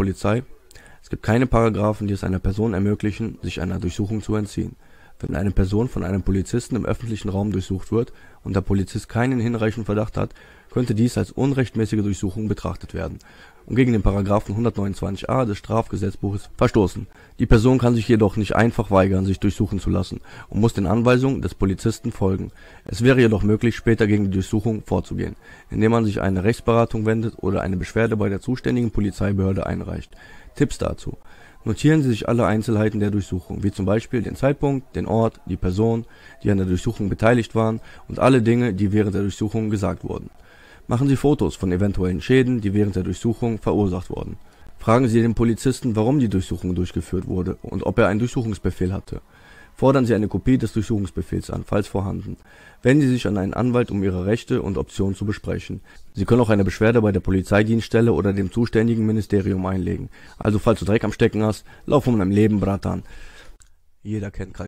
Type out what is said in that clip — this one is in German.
Polizei: Es gibt keine Paragraphen, die es einer Person ermöglichen, sich einer Durchsuchung zu entziehen wenn eine Person von einem Polizisten im öffentlichen Raum durchsucht wird und der Polizist keinen hinreichenden Verdacht hat, könnte dies als unrechtmäßige Durchsuchung betrachtet werden und gegen den § 129a des Strafgesetzbuches verstoßen. Die Person kann sich jedoch nicht einfach weigern, sich durchsuchen zu lassen und muss den Anweisungen des Polizisten folgen. Es wäre jedoch möglich, später gegen die Durchsuchung vorzugehen, indem man sich an eine Rechtsberatung wendet oder eine Beschwerde bei der zuständigen Polizeibehörde einreicht. Tipps dazu notieren Sie sich alle Einzelheiten der Durchsuchung, wie zum Beispiel den Zeitpunkt, den Ort, die Person, die an der Durchsuchung beteiligt waren, und alle Dinge, die während der Durchsuchung gesagt wurden. Machen Sie Fotos von eventuellen Schäden, die während der Durchsuchung verursacht wurden. Fragen Sie den Polizisten, warum die Durchsuchung durchgeführt wurde und ob er einen Durchsuchungsbefehl hatte Fordern Sie eine Kopie des Durchsuchungsbefehls an, falls vorhanden. Wenden Sie sich an einen Anwalt, um Ihre Rechte und Optionen zu besprechen. Sie können auch eine Beschwerde bei der Polizeidienststelle oder dem zuständigen Ministerium einlegen. Also falls du Dreck am Stecken hast, lauf um dein Leben, Bratan. Jeder kennt